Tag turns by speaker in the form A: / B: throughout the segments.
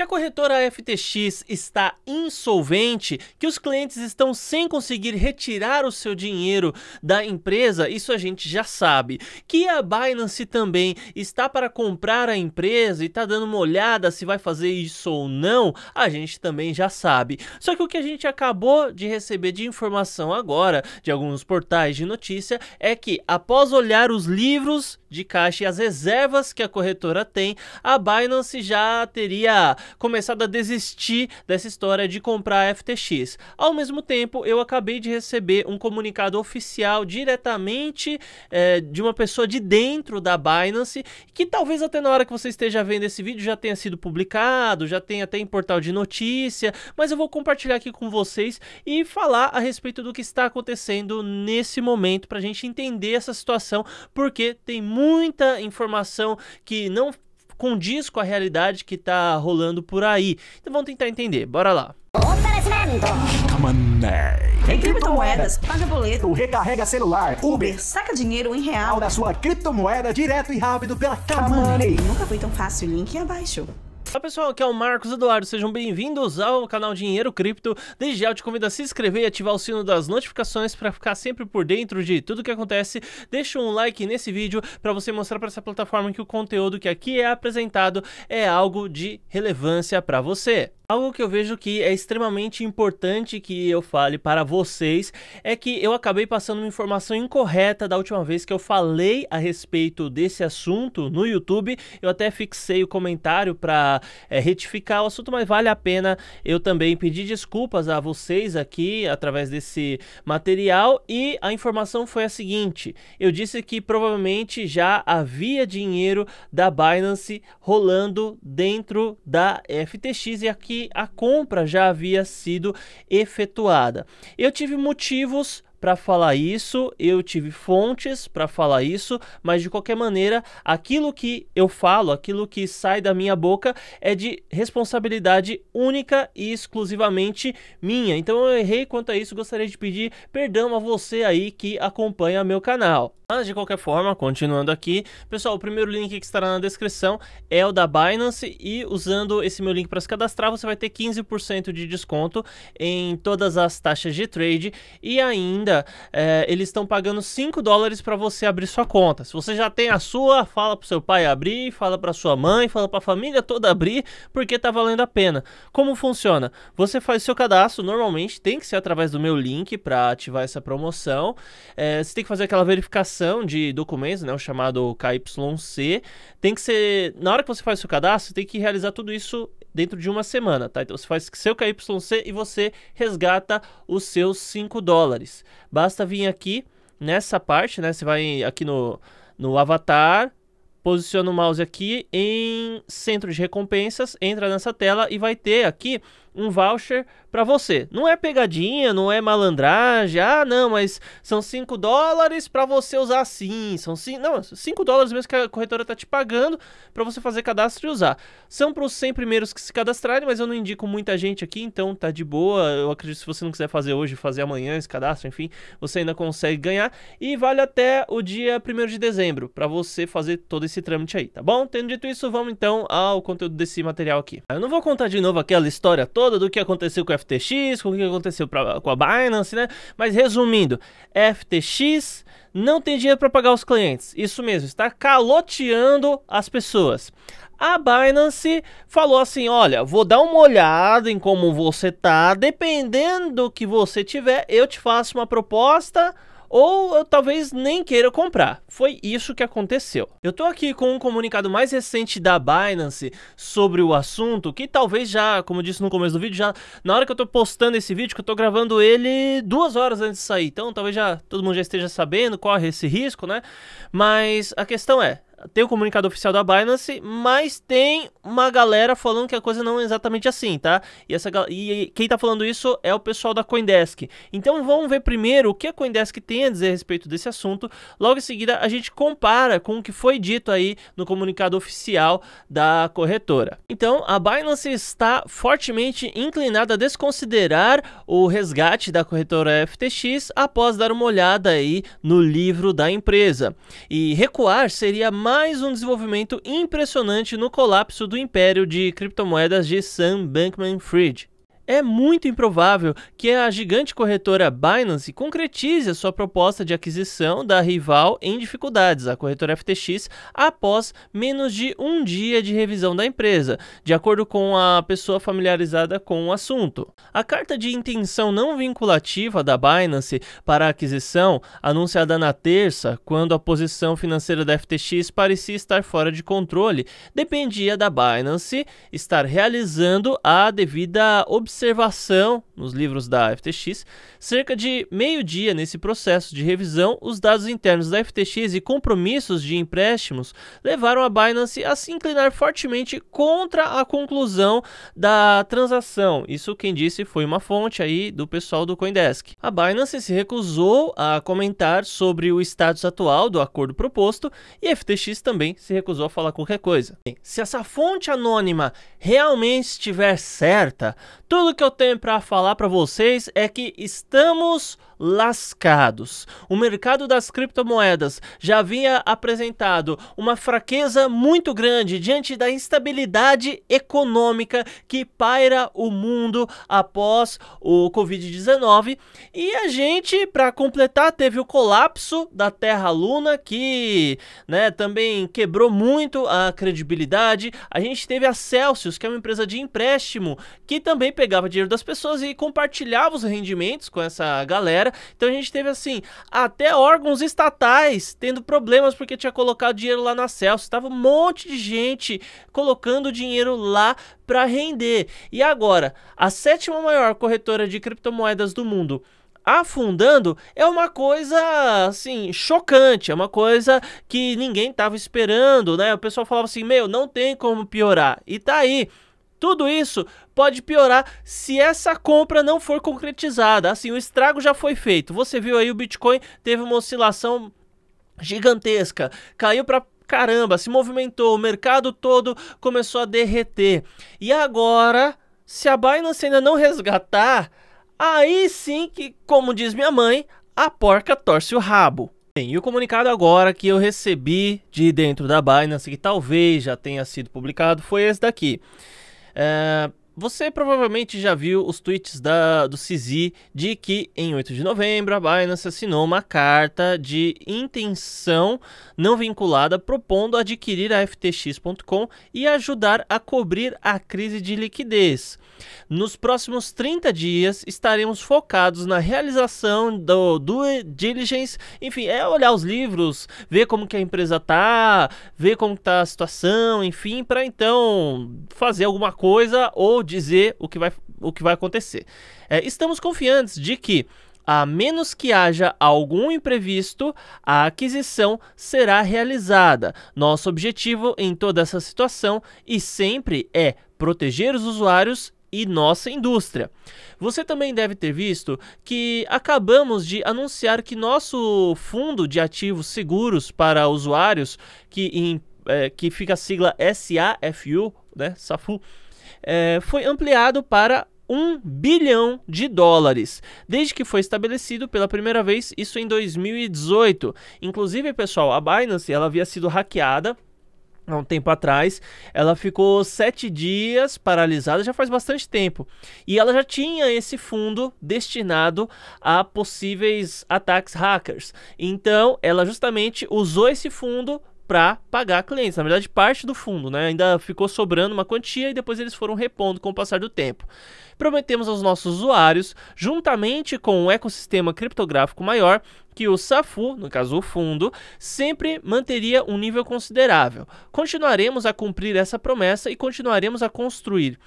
A: que a corretora FTX está insolvente, que os clientes estão sem conseguir retirar o seu dinheiro da empresa, isso a gente já sabe. Que a Binance também está para comprar a empresa e está dando uma olhada se vai fazer isso ou não, a gente também já sabe. Só que o que a gente acabou de receber de informação agora de alguns portais de notícia é que após olhar os livros de caixa e as reservas que a corretora tem, a Binance já teria começado a desistir dessa história de comprar a FTX. Ao mesmo tempo, eu acabei de receber um comunicado oficial diretamente é, de uma pessoa de dentro da Binance, que talvez até na hora que você esteja vendo esse vídeo já tenha sido publicado, já tenha até em portal de notícia, mas eu vou compartilhar aqui com vocês e falar a respeito do que está acontecendo nesse momento para a gente entender essa situação, porque tem muito muita informação que não condiz com a realidade que tá rolando por aí. Então vamos tentar entender, bora lá. Oferecimento. Mané. Tem criptomoedas, paga boleto, recarrega celular, Uber, saca dinheiro em real da sua criptomoeda direto e rápido pela Camanei. Nunca foi tão fácil, link abaixo. Olá pessoal, aqui é o Marcos Eduardo, sejam bem-vindos ao canal Dinheiro Cripto. Desde já eu te convido a se inscrever e ativar o sino das notificações para ficar sempre por dentro de tudo que acontece. Deixa um like nesse vídeo para você mostrar para essa plataforma que o conteúdo que aqui é apresentado é algo de relevância para você. Algo que eu vejo que é extremamente importante que eu fale para vocês é que eu acabei passando uma informação incorreta da última vez que eu falei a respeito desse assunto no YouTube. Eu até fixei o comentário para é, retificar o assunto, mas vale a pena eu também pedir desculpas a vocês aqui através desse material. E a informação foi a seguinte: eu disse que provavelmente já havia dinheiro da Binance rolando dentro da FTX e aqui a compra já havia sido efetuada. Eu tive motivos para falar isso, eu tive fontes para falar isso, mas de qualquer maneira, aquilo que eu falo, aquilo que sai da minha boca é de responsabilidade única e exclusivamente minha. Então eu errei quanto a isso, gostaria de pedir perdão a você aí que acompanha meu canal. Mas de qualquer forma, continuando aqui, pessoal, o primeiro link que estará na descrição é o da Binance e usando esse meu link para se cadastrar, você vai ter 15% de desconto em todas as taxas de trade e ainda ainda é, eles estão pagando 5 dólares para você abrir sua conta. Se você já tem a sua, fala para seu pai abrir, fala para sua mãe, fala para a família toda abrir, porque tá valendo a pena. Como funciona? Você faz seu cadastro, normalmente tem que ser através do meu link para ativar essa promoção. É, você tem que fazer aquela verificação de documentos, né, o chamado KYC. Tem que ser, na hora que você faz seu cadastro, tem que realizar tudo isso dentro de uma semana, tá? Então você faz seu KYC e você resgata os seus 5 dólares. Basta vir aqui nessa parte, né? Você vai aqui no, no avatar, posiciona o mouse aqui em centro de recompensas, entra nessa tela e vai ter aqui um voucher para você. Não é pegadinha, não é malandragem. Ah, não, mas são 5 dólares para você usar sim. São cinco não, 5 dólares mesmo que a corretora tá te pagando para você fazer cadastro e usar. São para os 100 primeiros que se cadastrarem, mas eu não indico muita gente aqui, então tá de boa. Eu acredito que se você não quiser fazer hoje, fazer amanhã esse cadastro, enfim, você ainda consegue ganhar e vale até o dia 1 de dezembro para você fazer todo esse trâmite aí, tá bom? Tendo dito isso, vamos então ao conteúdo desse material aqui. Eu não vou contar de novo aquela história toda toda do que aconteceu com o FTX, com o que aconteceu pra, com a Binance, né? Mas resumindo, FTX não tem dinheiro para pagar os clientes. Isso mesmo, está caloteando as pessoas. A Binance falou assim: olha, vou dar uma olhada em como você tá, dependendo do que você tiver, eu te faço uma proposta ou eu talvez nem queira comprar. Foi isso que aconteceu. Eu tô aqui com um comunicado mais recente da Binance sobre o assunto, que talvez já, como eu disse no começo do vídeo, já na hora que eu tô postando esse vídeo, que eu tô gravando ele duas horas antes de sair, então talvez já todo mundo já esteja sabendo, corre é esse risco, né? Mas a questão é, tem o comunicado oficial da Binance, mas tem uma galera falando que a coisa não é exatamente assim, tá? E, essa, e quem tá falando isso é o pessoal da Coindesk. Então vamos ver primeiro o que a Coindesk tem a dizer a respeito desse assunto. Logo em seguida a gente compara com o que foi dito aí no comunicado oficial da corretora. Então a Binance está fortemente inclinada a desconsiderar o resgate da corretora FTX após dar uma olhada aí no livro da empresa. E recuar seria mais mais um desenvolvimento impressionante no colapso do império de criptomoedas de Sam Bankman-Fried é muito improvável que a gigante corretora Binance concretize a sua proposta de aquisição da rival em dificuldades, a corretora FTX, após menos de um dia de revisão da empresa, de acordo com a pessoa familiarizada com o assunto. A carta de intenção não vinculativa da Binance para a aquisição, anunciada na terça, quando a posição financeira da FTX parecia estar fora de controle, dependia da Binance estar realizando a devida observação observação nos livros da FTX, cerca de meio-dia nesse processo de revisão, os dados internos da FTX e compromissos de empréstimos levaram a Binance a se inclinar fortemente contra a conclusão da transação. Isso quem disse foi uma fonte aí do pessoal do CoinDesk. A Binance se recusou a comentar sobre o status atual do acordo proposto e a FTX também se recusou a falar qualquer coisa. se essa fonte anônima realmente estiver certa, tudo que eu tenho para falar falar para vocês é que estamos lascados. O mercado das criptomoedas já havia apresentado uma fraqueza muito grande diante da instabilidade econômica que paira o mundo após o Covid-19 e a gente, para completar, teve o colapso da Terra Luna que, né, também quebrou muito a credibilidade. A gente teve a Celsius, que é uma empresa de empréstimo que também pegava dinheiro das pessoas e compartilhava os rendimentos com essa galera então a gente teve assim, até órgãos estatais tendo problemas porque tinha colocado dinheiro lá na Celso. Tava um monte de gente colocando dinheiro lá para render. E agora, a sétima maior corretora de criptomoedas do mundo afundando é uma coisa assim chocante, é uma coisa que ninguém estava esperando, né? O pessoal falava assim: "Meu, não tem como piorar". E tá aí. Tudo isso pode piorar se essa compra não for concretizada. Assim, o estrago já foi feito. Você viu aí o Bitcoin teve uma oscilação gigantesca, caiu para caramba, se movimentou, o mercado todo começou a derreter. E agora, se a Binance ainda não resgatar, aí sim que, como diz minha mãe, a porca torce o rabo. Bem, e o comunicado agora que eu recebi de dentro da Binance, que talvez já tenha sido publicado, foi esse daqui. 呃。Você provavelmente já viu os tweets da, do CZ de que em 8 de novembro a Binance assinou uma carta de intenção não vinculada propondo adquirir a FTX.com e ajudar a cobrir a crise de liquidez. Nos próximos 30 dias estaremos focados na realização do due diligence, enfim, é olhar os livros, ver como que a empresa tá, ver como tá a situação, enfim, para então fazer alguma coisa ou dizer o que vai, o que vai acontecer. É, estamos confiantes de que a menos que haja algum imprevisto, a aquisição será realizada. Nosso objetivo em toda essa situação e sempre é proteger os usuários e nossa indústria. Você também deve ter visto que acabamos de anunciar que nosso fundo de ativos seguros para usuários, que, em, é, que fica a sigla SAFU, né, SAFU, é, foi ampliado para 1 bilhão de dólares, desde que foi estabelecido pela primeira vez isso em 2018. Inclusive, pessoal, a Binance ela havia sido hackeada há um tempo atrás, ela ficou sete dias paralisada, já faz bastante tempo, e ela já tinha esse fundo destinado a possíveis ataques hackers. Então, ela justamente usou esse fundo para pagar clientes. Na verdade, parte do fundo, né? Ainda ficou sobrando uma quantia e depois eles foram repondo com o passar do tempo. Prometemos aos nossos usuários, juntamente com um ecossistema criptográfico maior, que o SAFU, no caso o fundo, sempre manteria um nível considerável. Continuaremos a cumprir essa promessa e continuaremos a construir.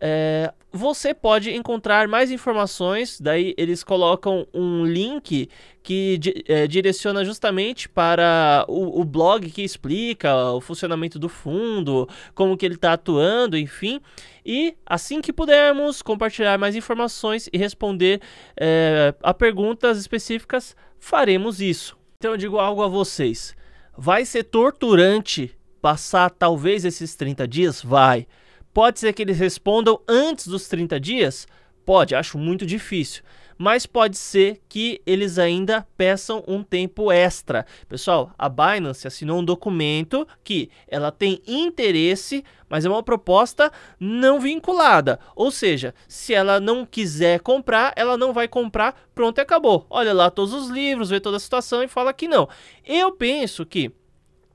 A: É, você pode encontrar mais informações. Daí eles colocam um link que é, direciona justamente para o, o, blog que explica o funcionamento do fundo, como que ele está atuando, enfim. E assim que pudermos compartilhar mais informações e responder é, a perguntas específicas, faremos isso. Então eu digo algo a vocês. Vai ser torturante passar talvez esses 30 dias? Vai Pode ser que eles respondam antes dos 30 dias? Pode, acho muito difícil. Mas pode ser que eles ainda peçam um tempo extra. Pessoal, a Binance assinou um documento que ela tem interesse, mas é uma proposta não vinculada. Ou seja, se ela não quiser comprar, ela não vai comprar, pronto, acabou. Olha lá todos os livros, vê toda a situação e fala que não. Eu penso que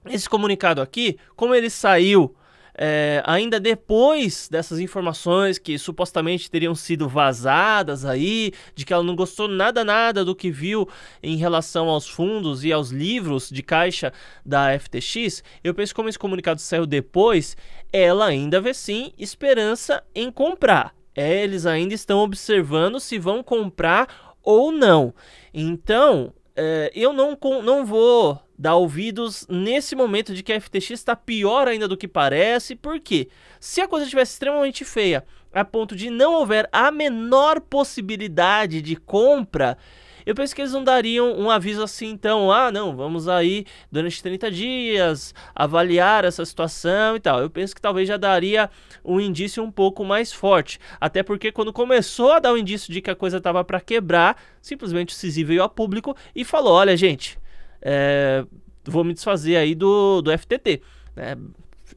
A: esse comunicado aqui, como ele saiu é, ainda depois dessas informações que supostamente teriam sido vazadas aí, de que ela não gostou nada, nada do que viu em relação aos fundos e aos livros de caixa da FTX, eu penso que como esse comunicado saiu depois, ela ainda vê sim esperança em comprar. É, eles ainda estão observando se vão comprar ou não. Então, é, eu não, não vou dá ouvidos nesse momento de que a FTX está pior ainda do que parece, porque se a coisa estivesse extremamente feia, a ponto de não houver a menor possibilidade de compra, eu penso que eles não dariam um aviso assim, então, ah, não, vamos aí durante 30 dias avaliar essa situação e tal. Eu penso que talvez já daria um indício um pouco mais forte. Até porque quando começou a dar o um indício de que a coisa estava para quebrar, simplesmente o Sisi veio a público e falou: olha, gente, é, vou me desfazer aí do, do FTT. Né?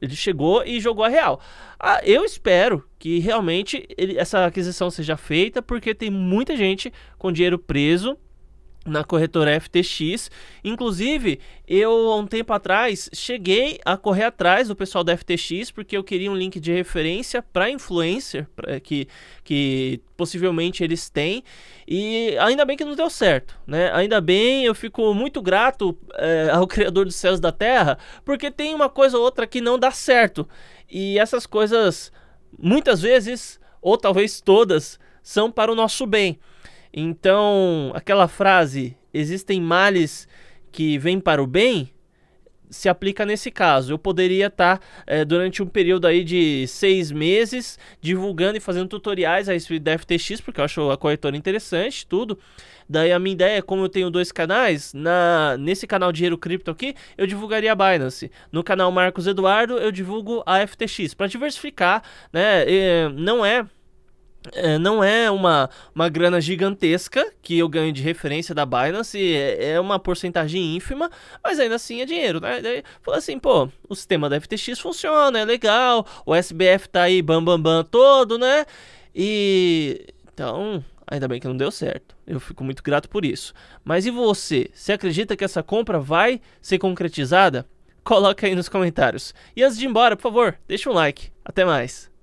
A: Ele chegou e jogou a real. Ah, eu espero que realmente ele, essa aquisição seja feita, porque tem muita gente com dinheiro preso na corretora FTX. Inclusive, eu há um tempo atrás cheguei a correr atrás do pessoal da FTX porque eu queria um link de referência para influencer pra, que, que possivelmente eles têm. E ainda bem que não deu certo, né? Ainda bem, eu fico muito grato é, ao Criador dos Céus da Terra porque tem uma coisa ou outra que não dá certo. E essas coisas, muitas vezes, ou talvez todas, são para o nosso bem. Então, aquela frase, existem males que vêm para o bem, se aplica nesse caso. Eu poderia tá, estar eh, durante um período aí de seis meses divulgando e fazendo tutoriais a respeito da FTX, porque eu acho a corretora interessante, tudo. Daí a minha ideia é, como eu tenho dois canais, na nesse canal Dinheiro Cripto aqui, eu divulgaria a Binance. No canal Marcos Eduardo, eu divulgo a FTX, para diversificar, né? E, eh, não é é, não é uma, uma grana gigantesca que eu ganho de referência da Binance, é, é uma porcentagem ínfima, mas ainda assim é dinheiro, né? Daí, assim, pô, o sistema da FTX funciona, é legal, o SBF tá aí bam bam bam todo, né? E então, ainda bem que não deu certo. Eu fico muito grato por isso. Mas e você? Você acredita que essa compra vai ser concretizada? Coloca aí nos comentários. E antes de ir embora, por favor, deixa um like. Até mais.